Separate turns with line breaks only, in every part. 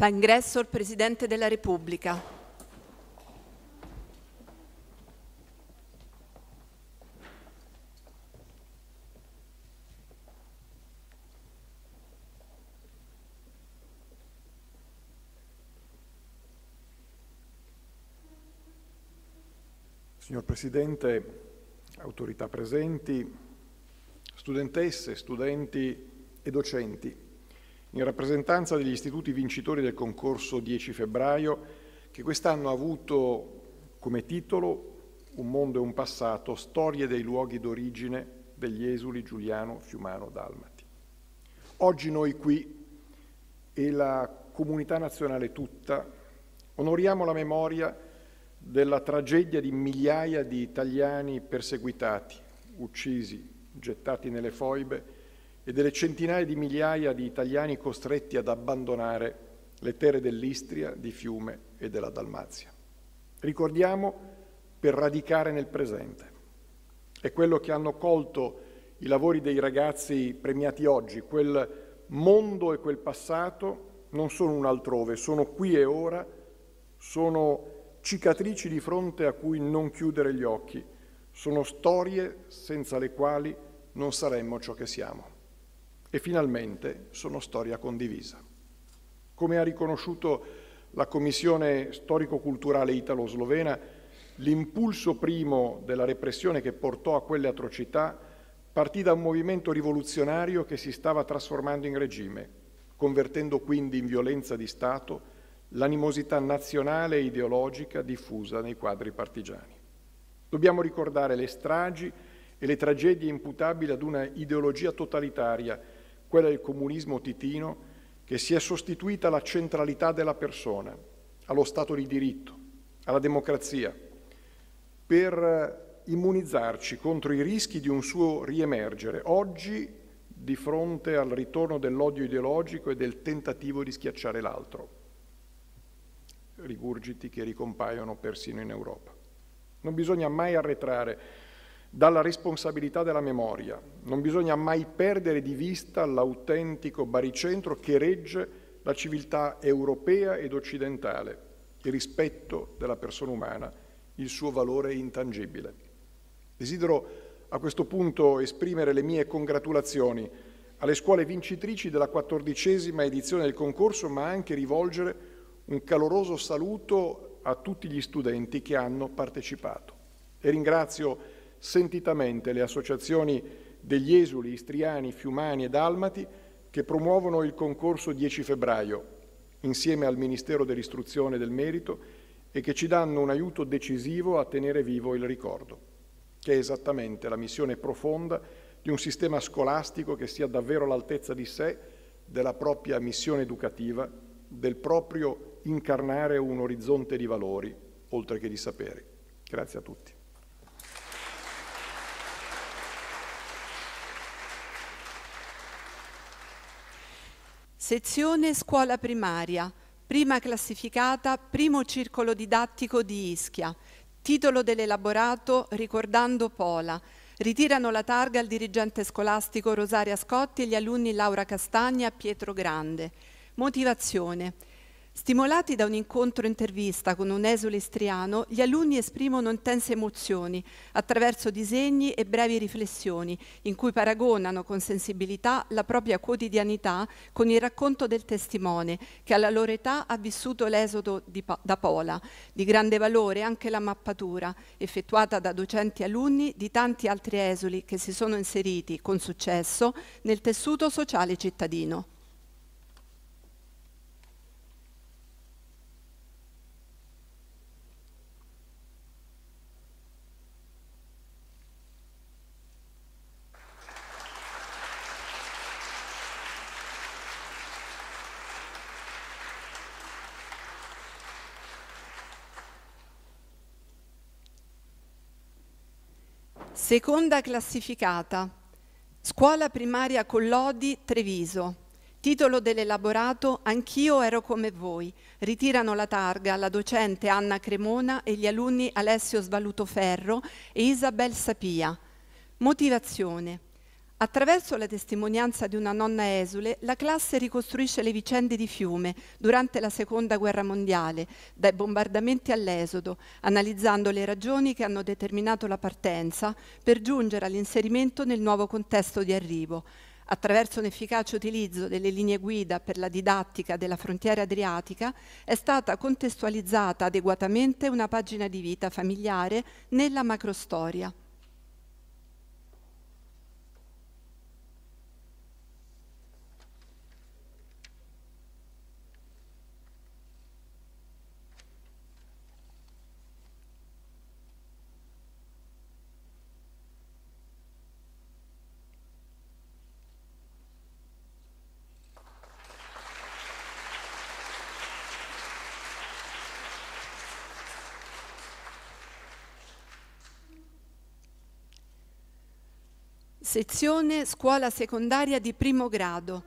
Fa ingresso il Presidente della Repubblica.
Signor Presidente, autorità presenti, studentesse, studenti e docenti, in rappresentanza degli istituti vincitori del concorso 10 febbraio, che quest'anno ha avuto come titolo Un mondo e un passato, storie dei luoghi d'origine degli esuli Giuliano Fiumano Dalmati. Oggi noi qui e la comunità nazionale tutta onoriamo la memoria della tragedia di migliaia di italiani perseguitati, uccisi, gettati nelle foibe e delle centinaia di migliaia di italiani costretti ad abbandonare le terre dell'Istria, di Fiume e della Dalmazia. Ricordiamo per radicare nel presente. È quello che hanno colto i lavori dei ragazzi premiati oggi, quel mondo e quel passato non sono un altrove, sono qui e ora, sono cicatrici di fronte a cui non chiudere gli occhi, sono storie senza le quali non saremmo ciò che siamo e finalmente sono storia condivisa. Come ha riconosciuto la Commissione storico-culturale italo-slovena, l'impulso primo della repressione che portò a quelle atrocità partì da un movimento rivoluzionario che si stava trasformando in regime, convertendo quindi in violenza di Stato l'animosità nazionale e ideologica diffusa nei quadri partigiani. Dobbiamo ricordare le stragi e le tragedie imputabili ad una ideologia totalitaria quella del comunismo titino, che si è sostituita alla centralità della persona, allo Stato di diritto, alla democrazia, per eh, immunizzarci contro i rischi di un suo riemergere, oggi di fronte al ritorno dell'odio ideologico e del tentativo di schiacciare l'altro. Rigurgiti che ricompaiono persino in Europa. Non bisogna mai arretrare dalla responsabilità della memoria. Non bisogna mai perdere di vista l'autentico baricentro che regge la civiltà europea ed occidentale, il rispetto della persona umana, il suo valore intangibile. Desidero a questo punto esprimere le mie congratulazioni alle scuole vincitrici della quattordicesima edizione del concorso, ma anche rivolgere un caloroso saluto a tutti gli studenti che hanno partecipato. E ringrazio sentitamente le associazioni degli esuli istriani, fiumani e dalmati che promuovono il concorso 10 febbraio insieme al Ministero dell'Istruzione e del Merito e che ci danno un aiuto decisivo a tenere vivo il ricordo, che è esattamente la missione profonda di un sistema scolastico che sia davvero all'altezza di sé, della propria missione educativa, del proprio incarnare un orizzonte di valori, oltre che di saperi. Grazie a tutti.
Sezione scuola primaria, prima classificata, primo circolo didattico di Ischia. Titolo dell'elaborato Ricordando Pola. Ritirano la targa il dirigente scolastico Rosaria Scotti e gli alunni Laura Castagna e Pietro Grande. Motivazione. Stimolati da un incontro intervista con un esule istriano, gli alunni esprimono intense emozioni attraverso disegni e brevi riflessioni in cui paragonano con sensibilità la propria quotidianità con il racconto del testimone che alla loro età ha vissuto l'esodo da Pola. Di grande valore anche la mappatura effettuata da docenti e alunni di tanti altri esuli che si sono inseriti con successo nel tessuto sociale cittadino. Seconda classificata. Scuola primaria Collodi, Treviso. Titolo dell'elaborato Anch'io ero come voi. Ritirano la targa la docente Anna Cremona e gli alunni Alessio Svalutoferro e Isabel Sapia. Motivazione. Attraverso la testimonianza di una nonna esule, la classe ricostruisce le vicende di Fiume durante la Seconda Guerra Mondiale, dai bombardamenti all'esodo, analizzando le ragioni che hanno determinato la partenza per giungere all'inserimento nel nuovo contesto di arrivo. Attraverso un efficace utilizzo delle linee guida per la didattica della frontiera adriatica è stata contestualizzata adeguatamente una pagina di vita familiare nella macrostoria. sezione scuola secondaria di primo grado,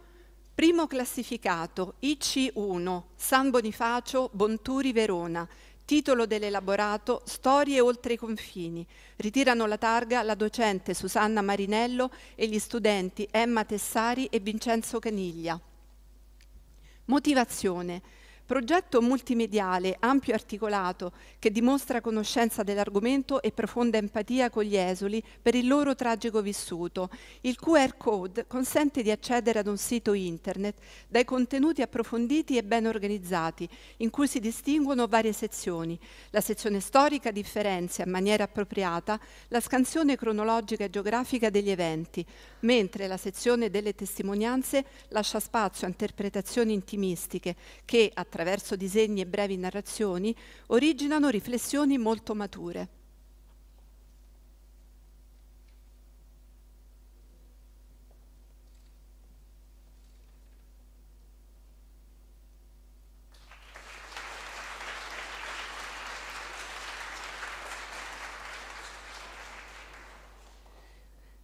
primo classificato IC1, San Bonifacio, Bonturi, Verona, titolo dell'elaborato Storie oltre i confini. Ritirano la targa la docente Susanna Marinello e gli studenti Emma Tessari e Vincenzo Caniglia. Motivazione. Progetto multimediale ampio e articolato che dimostra conoscenza dell'argomento e profonda empatia con gli esuli per il loro tragico vissuto. Il QR code consente di accedere ad un sito internet dai contenuti approfonditi e ben organizzati, in cui si distinguono varie sezioni. La sezione storica differenzia in maniera appropriata la scansione cronologica e geografica degli eventi, mentre la sezione delle testimonianze lascia spazio a interpretazioni intimistiche che, attraverso attraverso disegni e brevi narrazioni, originano riflessioni molto mature.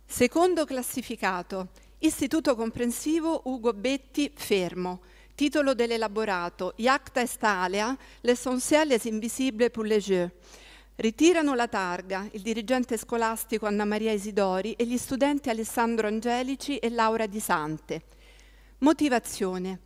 Secondo classificato, Istituto Comprensivo Ugo Betti Fermo, Titolo dell'elaborato, Iacta est alea, Estalea, l'essentielles invisible pour les jeux. Ritirano la targa il dirigente scolastico Anna Maria Isidori e gli studenti Alessandro Angelici e Laura Di Sante. Motivazione.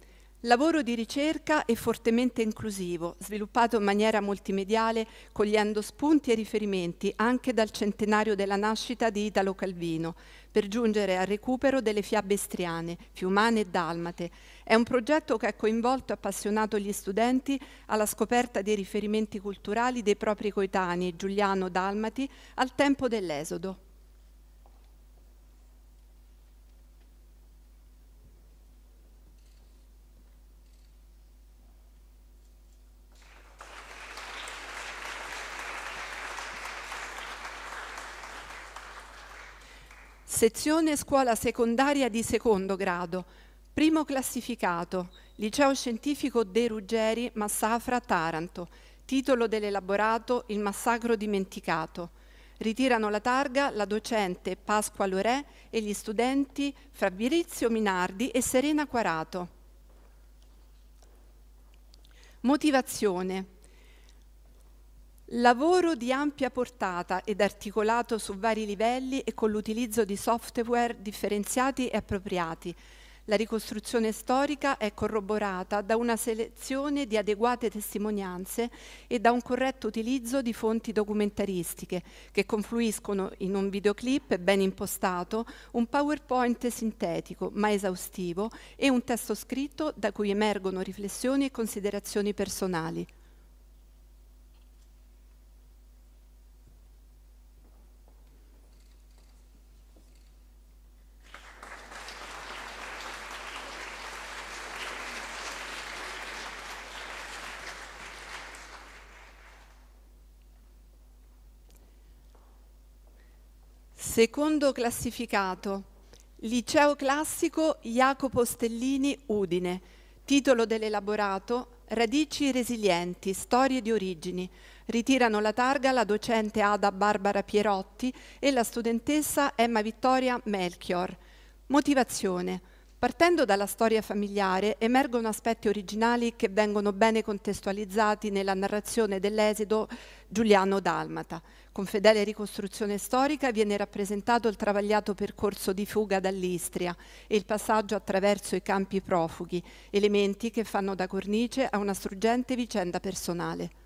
Lavoro di ricerca e fortemente inclusivo, sviluppato in maniera multimediale, cogliendo spunti e riferimenti anche dal centenario della nascita di Italo Calvino, per giungere al recupero delle fiabe estriane, fiumane e dalmate. È un progetto che ha coinvolto e appassionato gli studenti alla scoperta dei riferimenti culturali dei propri coetanei giuliano-dalmati al tempo dell'esodo. Sezione scuola secondaria di secondo grado, primo classificato, liceo scientifico De Ruggeri, Massafra, Taranto, titolo dell'elaborato Il massacro dimenticato. Ritirano la targa la docente Pasqua Lorè e gli studenti Fabrizio Minardi e Serena Quarato. Motivazione. Lavoro di ampia portata ed articolato su vari livelli e con l'utilizzo di software differenziati e appropriati. La ricostruzione storica è corroborata da una selezione di adeguate testimonianze e da un corretto utilizzo di fonti documentaristiche che confluiscono in un videoclip ben impostato, un PowerPoint sintetico ma esaustivo e un testo scritto da cui emergono riflessioni e considerazioni personali. Secondo classificato, Liceo Classico Jacopo Stellini Udine, titolo dell'elaborato Radici resilienti, storie di origini. Ritirano la targa la docente Ada Barbara Pierotti e la studentessa Emma Vittoria Melchior. Motivazione. Partendo dalla storia familiare emergono aspetti originali che vengono bene contestualizzati nella narrazione dell'esito Giuliano Dalmata. Con fedele ricostruzione storica viene rappresentato il travagliato percorso di fuga dall'Istria e il passaggio attraverso i campi profughi, elementi che fanno da cornice a una struggente vicenda personale.